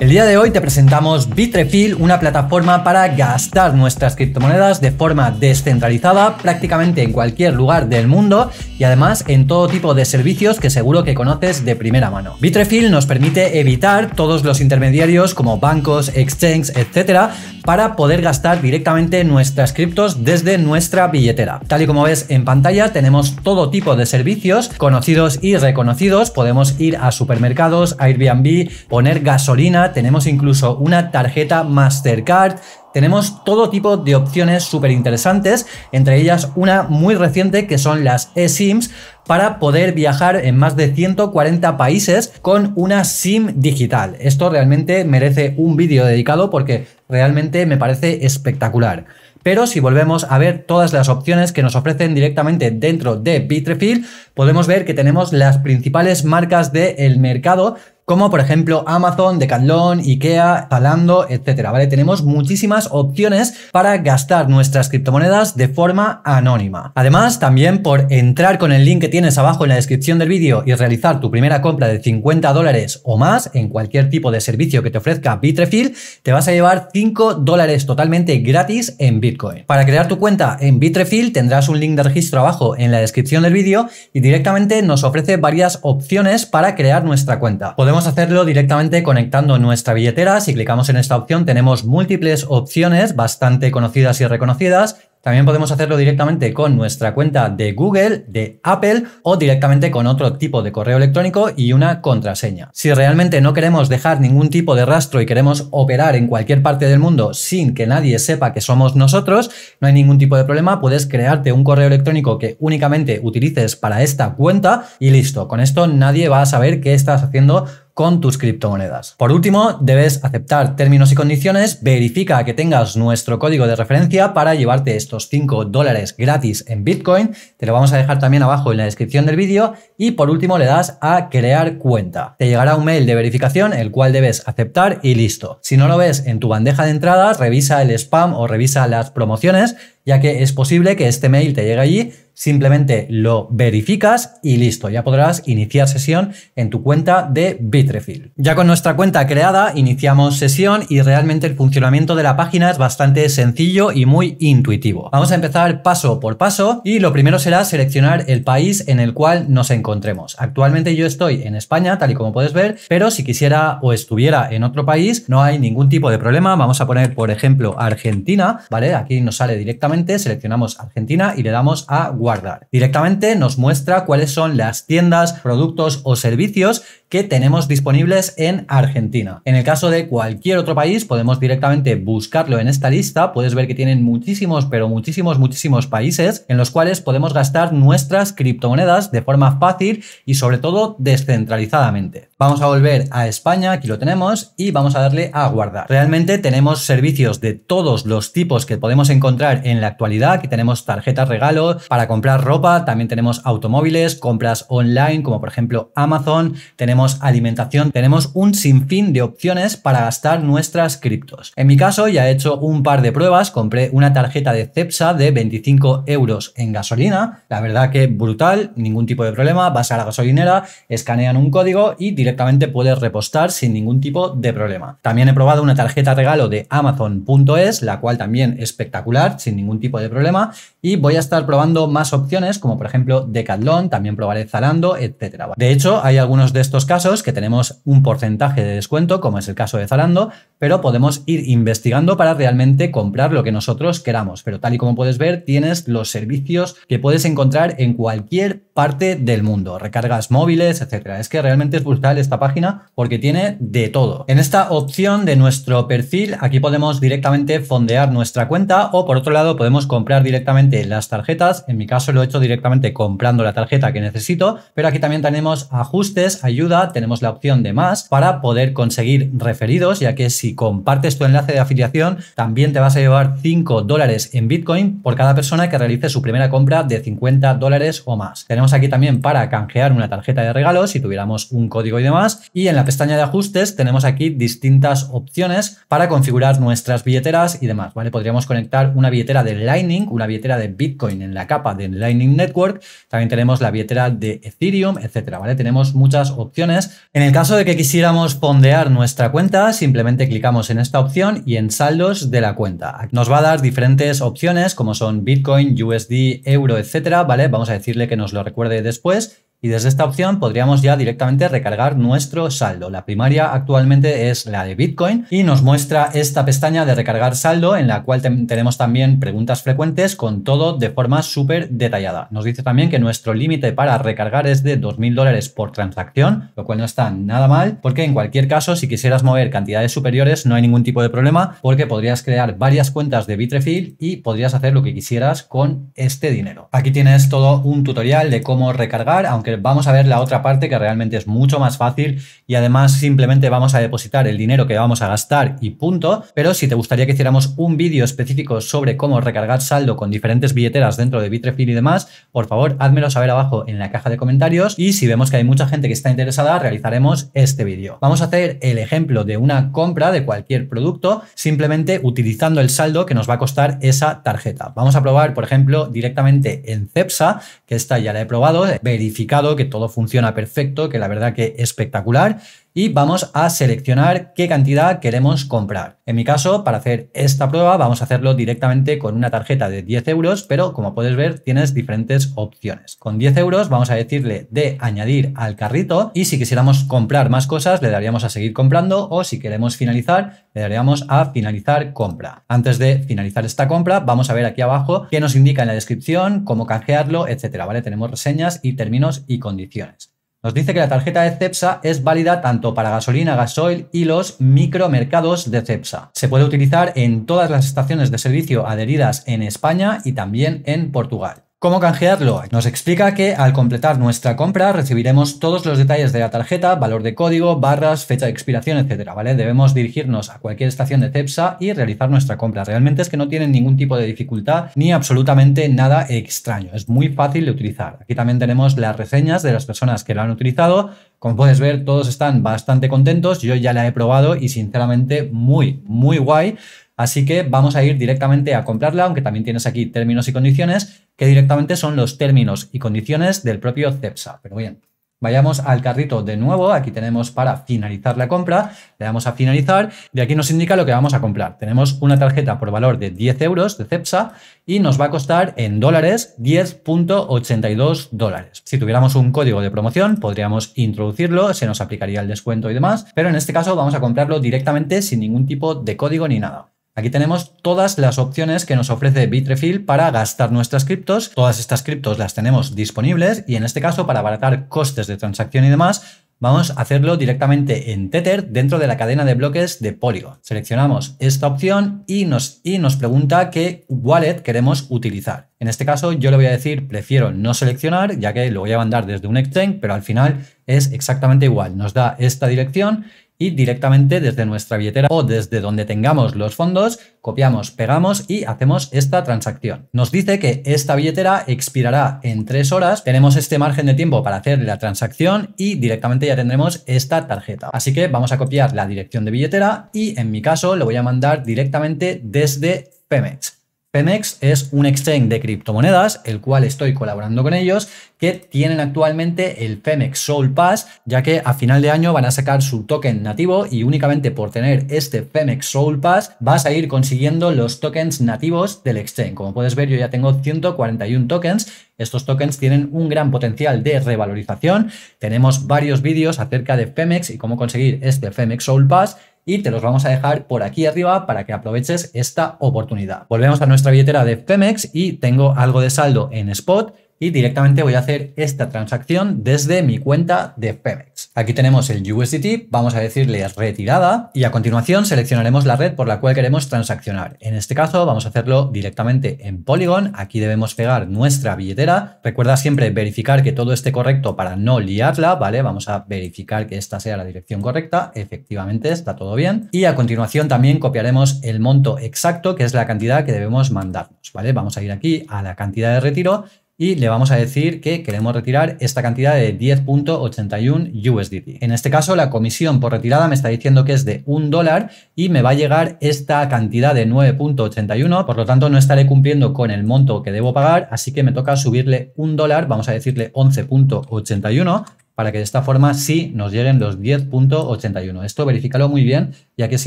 El día de hoy te presentamos Bitrefill, una plataforma para gastar nuestras criptomonedas de forma descentralizada prácticamente en cualquier lugar del mundo y además en todo tipo de servicios que seguro que conoces de primera mano. Bitrefill nos permite evitar todos los intermediarios como bancos, exchanges, etc. para poder gastar directamente nuestras criptos desde nuestra billetera. Tal y como ves en pantalla tenemos todo tipo de servicios conocidos y reconocidos, podemos ir a supermercados, a Airbnb, poner gasolina, tenemos incluso una tarjeta Mastercard, tenemos todo tipo de opciones súper interesantes, entre ellas una muy reciente que son las eSIMs para poder viajar en más de 140 países con una SIM digital. Esto realmente merece un vídeo dedicado porque realmente me parece espectacular. Pero si volvemos a ver todas las opciones que nos ofrecen directamente dentro de Bitrefill, podemos ver que tenemos las principales marcas del mercado como por ejemplo Amazon, Decathlon, Ikea, Zalando, etcétera, ¿vale? Tenemos muchísimas opciones para gastar nuestras criptomonedas de forma anónima. Además, también por entrar con el link que tienes abajo en la descripción del vídeo y realizar tu primera compra de 50 dólares o más en cualquier tipo de servicio que te ofrezca Bitrefill, te vas a llevar 5 dólares totalmente gratis en Bitcoin. Para crear tu cuenta en Bitrefill tendrás un link de registro abajo en la descripción del vídeo y directamente nos ofrece varias opciones para crear nuestra cuenta. Podemos hacerlo directamente conectando nuestra billetera. Si clicamos en esta opción tenemos múltiples opciones bastante conocidas y reconocidas. También podemos hacerlo directamente con nuestra cuenta de Google, de Apple o directamente con otro tipo de correo electrónico y una contraseña. Si realmente no queremos dejar ningún tipo de rastro y queremos operar en cualquier parte del mundo sin que nadie sepa que somos nosotros, no hay ningún tipo de problema, puedes crearte un correo electrónico que únicamente utilices para esta cuenta y listo. Con esto nadie va a saber qué estás haciendo con tus criptomonedas. Por último, debes aceptar términos y condiciones, verifica que tengas nuestro código de referencia para llevarte estos 5 dólares gratis en Bitcoin, te lo vamos a dejar también abajo en la descripción del vídeo y por último le das a crear cuenta. Te llegará un mail de verificación el cual debes aceptar y listo. Si no lo ves en tu bandeja de entrada, revisa el spam o revisa las promociones ya que es posible que este mail te llegue allí, simplemente lo verificas y listo, ya podrás iniciar sesión en tu cuenta de Bitrefill. Ya con nuestra cuenta creada, iniciamos sesión y realmente el funcionamiento de la página es bastante sencillo y muy intuitivo. Vamos a empezar paso por paso y lo primero será seleccionar el país en el cual nos encontremos. Actualmente yo estoy en España, tal y como puedes ver, pero si quisiera o estuviera en otro país, no hay ningún tipo de problema. Vamos a poner, por ejemplo, Argentina, ¿vale? Aquí nos sale directamente seleccionamos Argentina y le damos a guardar. Directamente nos muestra cuáles son las tiendas, productos o servicios que tenemos disponibles en Argentina. En el caso de cualquier otro país, podemos directamente buscarlo en esta lista. Puedes ver que tienen muchísimos, pero muchísimos, muchísimos países en los cuales podemos gastar nuestras criptomonedas de forma fácil y sobre todo descentralizadamente. Vamos a volver a España, aquí lo tenemos, y vamos a darle a guardar. Realmente tenemos servicios de todos los tipos que podemos encontrar en la actualidad. Aquí tenemos tarjetas regalo para comprar ropa, también tenemos automóviles, compras online como por ejemplo Amazon, tenemos alimentación, tenemos un sinfín de opciones para gastar nuestras criptos. En mi caso ya he hecho un par de pruebas, compré una tarjeta de Cepsa de 25 euros en gasolina, la verdad que brutal, ningún tipo de problema, vas a la gasolinera, escanean un código y directamente puedes repostar sin ningún tipo de problema. También he probado una tarjeta regalo de amazon.es, la cual también espectacular, sin ningún tipo de problema, y voy a estar probando más opciones como por ejemplo Decathlon, también probaré Zalando, etcétera. De hecho, hay algunos de estos casos que tenemos un porcentaje de descuento, como es el caso de Zalando, pero podemos ir investigando para realmente comprar lo que nosotros queramos. Pero tal y como puedes ver, tienes los servicios que puedes encontrar en cualquier parte del mundo, recargas móviles, etcétera. Es que realmente es brutal esta página porque tiene de todo. En esta opción de nuestro perfil, aquí podemos directamente fondear nuestra cuenta o por otro lado podemos comprar directamente las tarjetas. En mi caso lo he hecho directamente comprando la tarjeta que necesito, pero aquí también tenemos ajustes, ayuda tenemos la opción de más para poder conseguir referidos, ya que si compartes tu enlace de afiliación, también te vas a llevar 5 dólares en Bitcoin por cada persona que realice su primera compra de 50 dólares o más. Tenemos aquí también para canjear una tarjeta de regalo si tuviéramos un código y demás. Y en la pestaña de ajustes tenemos aquí distintas opciones para configurar nuestras billeteras y demás. ¿vale? Podríamos conectar una billetera de Lightning, una billetera de Bitcoin en la capa de Lightning Network. También tenemos la billetera de Ethereum, etcétera. ¿vale? Tenemos muchas opciones en el caso de que quisiéramos pondear nuestra cuenta, simplemente clicamos en esta opción y en saldos de la cuenta. Nos va a dar diferentes opciones como son Bitcoin, USD, euro, etcétera, ¿vale? Vamos a decirle que nos lo recuerde después y desde esta opción podríamos ya directamente recargar nuestro saldo. La primaria actualmente es la de Bitcoin y nos muestra esta pestaña de recargar saldo en la cual tenemos también preguntas frecuentes con todo de forma súper detallada. Nos dice también que nuestro límite para recargar es de 2.000 dólares por transacción, lo cual no está nada mal porque en cualquier caso si quisieras mover cantidades superiores no hay ningún tipo de problema porque podrías crear varias cuentas de Bitrefill y podrías hacer lo que quisieras con este dinero. Aquí tienes todo un tutorial de cómo recargar, aunque vamos a ver la otra parte que realmente es mucho más fácil y además simplemente vamos a depositar el dinero que vamos a gastar y punto. Pero si te gustaría que hiciéramos un vídeo específico sobre cómo recargar saldo con diferentes billeteras dentro de Bitrefill y demás, por favor, házmelo saber abajo en la caja de comentarios y si vemos que hay mucha gente que está interesada, realizaremos este vídeo. Vamos a hacer el ejemplo de una compra de cualquier producto simplemente utilizando el saldo que nos va a costar esa tarjeta. Vamos a probar, por ejemplo, directamente en Cepsa, que esta ya la he probado, verificar que todo funciona perfecto, que la verdad que espectacular, y vamos a seleccionar qué cantidad queremos comprar. En mi caso, para hacer esta prueba vamos a hacerlo directamente con una tarjeta de 10 euros, pero como puedes ver tienes diferentes opciones. Con 10 euros vamos a decirle de añadir al carrito y si quisiéramos comprar más cosas le daríamos a seguir comprando o si queremos finalizar le daríamos a finalizar compra. Antes de finalizar esta compra vamos a ver aquí abajo qué nos indica en la descripción, cómo canjearlo, etcétera, ¿vale? Tenemos reseñas y términos y condiciones. Nos dice que la tarjeta de CEPSA es válida tanto para gasolina, gasoil y los micromercados de CEPSA. Se puede utilizar en todas las estaciones de servicio adheridas en España y también en Portugal. ¿Cómo canjearlo? Nos explica que al completar nuestra compra recibiremos todos los detalles de la tarjeta, valor de código, barras, fecha de expiración, etc. ¿vale? Debemos dirigirnos a cualquier estación de CEPSA y realizar nuestra compra. Realmente es que no tienen ningún tipo de dificultad ni absolutamente nada extraño. Es muy fácil de utilizar. Aquí también tenemos las reseñas de las personas que lo han utilizado. Como puedes ver, todos están bastante contentos. Yo ya la he probado y sinceramente muy, muy guay. Así que vamos a ir directamente a comprarla, aunque también tienes aquí términos y condiciones, que directamente son los términos y condiciones del propio CEPSA. Pero bien, Vayamos al carrito de nuevo, aquí tenemos para finalizar la compra, le damos a finalizar y aquí nos indica lo que vamos a comprar. Tenemos una tarjeta por valor de 10 euros de CEPSA y nos va a costar en dólares 10.82 dólares. Si tuviéramos un código de promoción podríamos introducirlo, se nos aplicaría el descuento y demás, pero en este caso vamos a comprarlo directamente sin ningún tipo de código ni nada. Aquí tenemos todas las opciones que nos ofrece Bitrefill para gastar nuestras criptos. Todas estas criptos las tenemos disponibles y en este caso para abaratar costes de transacción y demás, vamos a hacerlo directamente en Tether dentro de la cadena de bloques de Polygon. Seleccionamos esta opción y nos, y nos pregunta qué wallet queremos utilizar. En este caso yo le voy a decir prefiero no seleccionar ya que lo voy a mandar desde un exchange, pero al final es exactamente igual. Nos da esta dirección y directamente desde nuestra billetera o desde donde tengamos los fondos, copiamos, pegamos y hacemos esta transacción. Nos dice que esta billetera expirará en tres horas, tenemos este margen de tiempo para hacer la transacción y directamente ya tendremos esta tarjeta. Así que vamos a copiar la dirección de billetera y en mi caso lo voy a mandar directamente desde Pemex. Femex es un exchange de criptomonedas, el cual estoy colaborando con ellos, que tienen actualmente el Femex Soul Pass, ya que a final de año van a sacar su token nativo y únicamente por tener este Femex Soul Pass vas a ir consiguiendo los tokens nativos del exchange. Como puedes ver, yo ya tengo 141 tokens. Estos tokens tienen un gran potencial de revalorización. Tenemos varios vídeos acerca de Femex y cómo conseguir este Femex Soul Pass y te los vamos a dejar por aquí arriba para que aproveches esta oportunidad. Volvemos a nuestra billetera de Femex y tengo algo de saldo en spot y directamente voy a hacer esta transacción desde mi cuenta de Femex. Aquí tenemos el USDT, vamos a decirle retirada y a continuación seleccionaremos la red por la cual queremos transaccionar. En este caso vamos a hacerlo directamente en Polygon, aquí debemos pegar nuestra billetera. Recuerda siempre verificar que todo esté correcto para no liarla, ¿vale? Vamos a verificar que esta sea la dirección correcta, efectivamente está todo bien. Y a continuación también copiaremos el monto exacto, que es la cantidad que debemos mandarnos, ¿vale? Vamos a ir aquí a la cantidad de retiro y le vamos a decir que queremos retirar esta cantidad de 10.81 USDT. En este caso, la comisión por retirada me está diciendo que es de un dólar y me va a llegar esta cantidad de 9.81, por lo tanto no estaré cumpliendo con el monto que debo pagar, así que me toca subirle un dólar, vamos a decirle 11.81 para que de esta forma sí nos lleguen los 10.81. Esto verifícalo muy bien, ya que es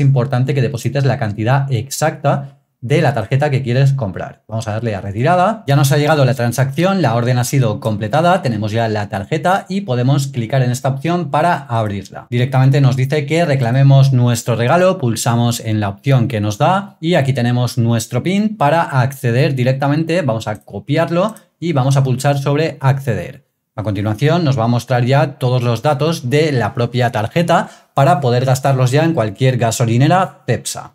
importante que deposites la cantidad exacta de la tarjeta que quieres comprar. Vamos a darle a retirada. Ya nos ha llegado la transacción, la orden ha sido completada, tenemos ya la tarjeta y podemos clicar en esta opción para abrirla. Directamente nos dice que reclamemos nuestro regalo, pulsamos en la opción que nos da y aquí tenemos nuestro PIN para acceder directamente. Vamos a copiarlo y vamos a pulsar sobre acceder. A continuación nos va a mostrar ya todos los datos de la propia tarjeta para poder gastarlos ya en cualquier gasolinera Pepsa.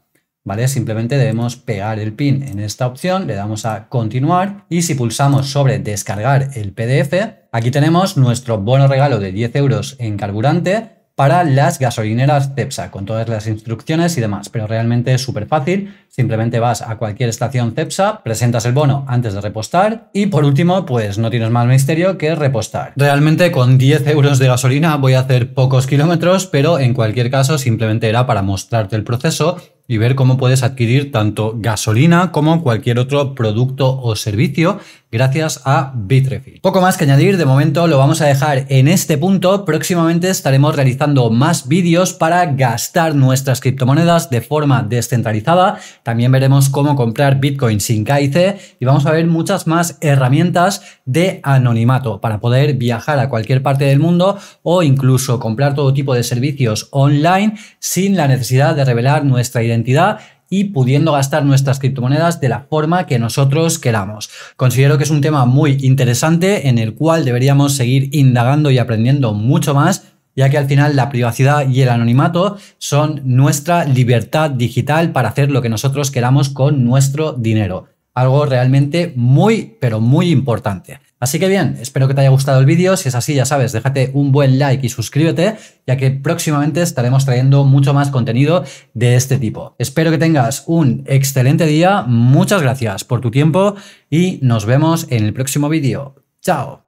Simplemente debemos pegar el pin en esta opción, le damos a continuar y si pulsamos sobre descargar el PDF, aquí tenemos nuestro bono regalo de 10 euros en carburante para las gasolineras CEPSA, con todas las instrucciones y demás, pero realmente es súper fácil, simplemente vas a cualquier estación CEPSA, presentas el bono antes de repostar y por último, pues no tienes más misterio que repostar. Realmente con 10 euros de gasolina voy a hacer pocos kilómetros, pero en cualquier caso simplemente era para mostrarte el proceso y ver cómo puedes adquirir tanto gasolina como cualquier otro producto o servicio gracias a Bitrefi. Poco más que añadir, de momento lo vamos a dejar en este punto. Próximamente estaremos realizando más vídeos para gastar nuestras criptomonedas de forma descentralizada. También veremos cómo comprar Bitcoin sin KIC y vamos a ver muchas más herramientas de anonimato para poder viajar a cualquier parte del mundo o incluso comprar todo tipo de servicios online sin la necesidad de revelar nuestra identidad y pudiendo gastar nuestras criptomonedas de la forma que nosotros queramos. Considero que es un tema muy interesante en el cual deberíamos seguir indagando y aprendiendo mucho más ya que al final la privacidad y el anonimato son nuestra libertad digital para hacer lo que nosotros queramos con nuestro dinero. Algo realmente muy, pero muy importante. Así que bien, espero que te haya gustado el vídeo, si es así ya sabes, déjate un buen like y suscríbete, ya que próximamente estaremos trayendo mucho más contenido de este tipo. Espero que tengas un excelente día, muchas gracias por tu tiempo y nos vemos en el próximo vídeo. ¡Chao!